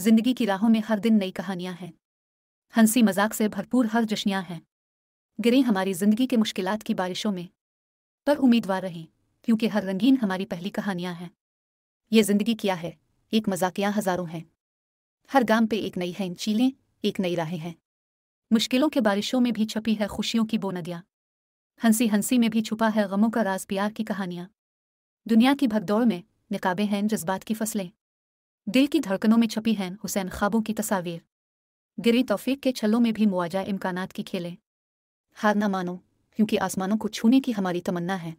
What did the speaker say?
जिंदगी की राहों में हर दिन नई कहानियां हैं हंसी मजाक से भरपूर हर जश्नियाँ हैं गिरे हमारी जिंदगी के मुश्किल की बारिशों में पर उम्मीदवार रहें क्योंकि हर रंगीन हमारी पहली कहानियां हैं ये जिंदगी क्या है एक मजाकिया हजारों हैं हर गाम पे एक नई है चीलें एक नई राहें हैं मुश्किलों के बारिशों में भी छपी है खुशियों की बोनदियां हंसी हंसी में भी छुपा है गमों का राज प्यार की कहानियां दुनिया की भगदौड़ में निकाबें हैं जज्बात की फसलें दिल की धड़कनों में छपी हैं हुसैन ख्वाबों की तस्वीर गिरी तौफीक के छलों में भी मुआजा इम्कान की खेलें हार ना मानो क्योंकि आसमानों को छूने की हमारी तमन्ना है